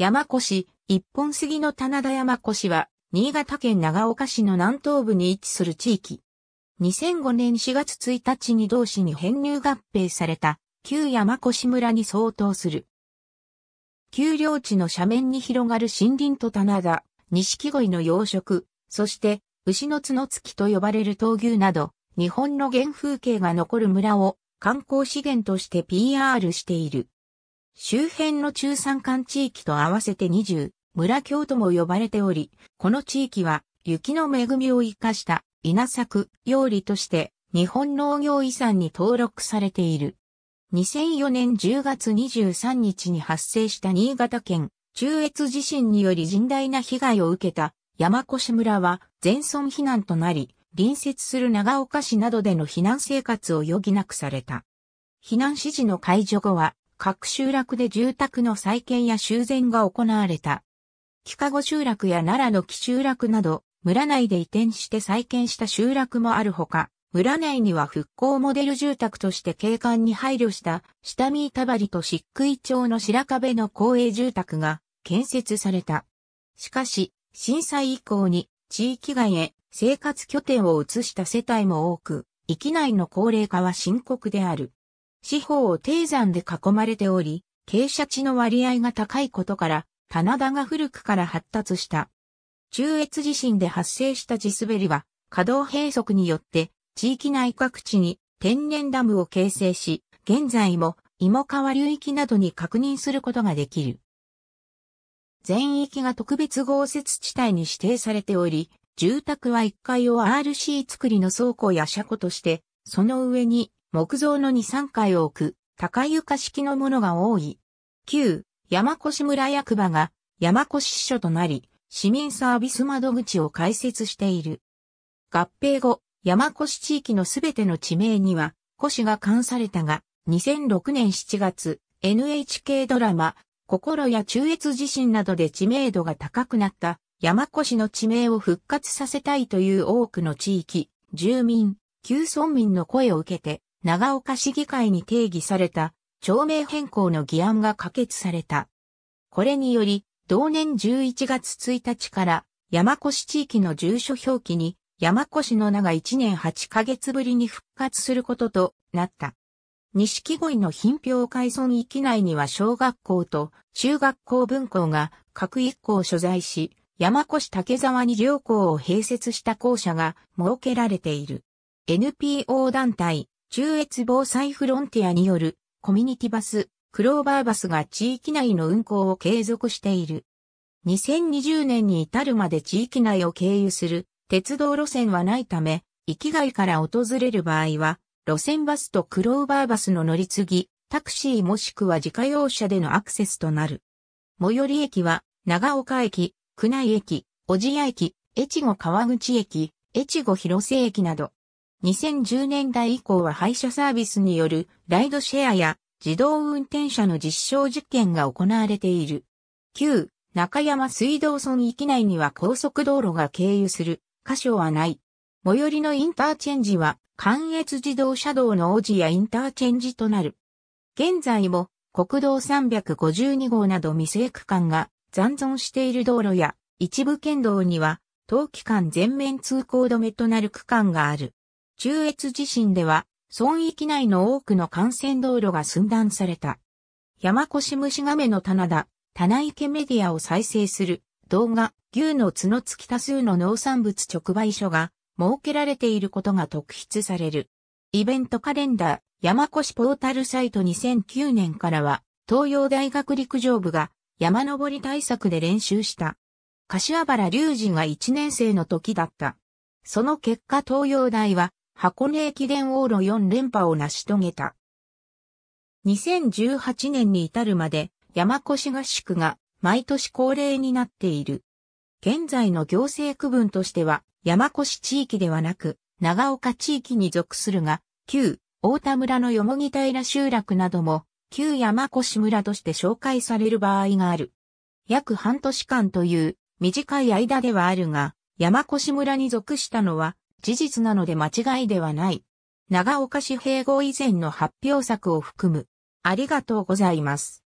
山古市、一本杉の棚田山古市は、新潟県長岡市の南東部に位置する地域。2005年4月1日に同市に編入合併された、旧山古市村に相当する。丘陵地の斜面に広がる森林と棚田、錦鯉の養殖、そして、牛の角付きと呼ばれる闘牛など、日本の原風景が残る村を観光資源として PR している。周辺の中山間地域と合わせて20、村京とも呼ばれており、この地域は雪の恵みを生かした稲作、料理として日本農業遺産に登録されている。2004年10月23日に発生した新潟県中越地震により甚大な被害を受けた山越村は全村避難となり、隣接する長岡市などでの避難生活を余儀なくされた。避難指示の解除後は各集落で住宅の再建や修繕が行われた。木籠集落や奈良の木集落など、村内で移転して再建した集落もあるほか、村内には復興モデル住宅として景観に配慮した、下見板張と漆喰町の白壁の公営住宅が建設された。しかし、震災以降に地域外へ生活拠点を移した世帯も多く、域内の高齢化は深刻である。四方を低山で囲まれており、傾斜地の割合が高いことから、棚田が古くから発達した。中越地震で発生した地滑りは、稼働閉塞によって地域内各地に天然ダムを形成し、現在も芋川流域などに確認することができる。全域が特別豪雪地帯に指定されており、住宅は1階を RC 作りの倉庫や車庫として、その上に木造の2、3階を置く、高床式のものが多い。旧、山越村役場が山越支所となり、市民サービス窓口を開設している。合併後、山越地域のすべての地名には、越が冠されたが、2006年7月、NHK ドラマ、心や中越地震などで知名度が高くなった山越の地名を復活させたいという多くの地域、住民、旧村民の声を受けて、長岡市議会に定義された町名変更の議案が可決された。これにより、同年11月1日から山古市地域の住所表記に山古市の名が1年8ヶ月ぶりに復活することとなった。錦鯉の品評改村域内には小学校と中学校分校が各一校所在し、山古志、竹沢に両校を併設した校舎が設けられている。NPO 団体、中越防災フロンティアによるコミュニティバス、クローバーバスが地域内の運行を継続している。2020年に至るまで地域内を経由する鉄道路線はないため、域外から訪れる場合は、路線バスとクローバーバスの乗り継ぎ、タクシーもしくは自家用車でのアクセスとなる。最寄り駅は、長岡駅、宮内駅、小千谷駅、越後川口駅、越後広瀬駅など。2010年代以降は配車サービスによるライドシェアや自動運転車の実証実験が行われている。旧中山水道村域内には高速道路が経由する箇所はない。最寄りのインターチェンジは関越自動車道の王子やインターチェンジとなる。現在も国道352号など未成区間が残存している道路や一部県道には冬期間全面通行止めとなる区間がある。中越地震では、村域内の多くの幹線道路が寸断された。山越虫亀の棚田、棚池メディアを再生する動画、牛の角付き多数の農産物直売所が設けられていることが特筆される。イベントカレンダー、山越ポータルサイト2009年からは、東洋大学陸上部が山登り対策で練習した。柏原隆二が1年生の時だった。その結果東洋大は箱根駅伝往路4連覇を成し遂げた。2018年に至るまで山越合宿が毎年恒例になっている。現在の行政区分としては山越地域ではなく長岡地域に属するが、旧大田村のよもぎ平集落なども旧山越村として紹介される場合がある。約半年間という短い間ではあるが、山越村に属したのは事実なので間違いではない。長岡市併合以前の発表作を含む。ありがとうございます。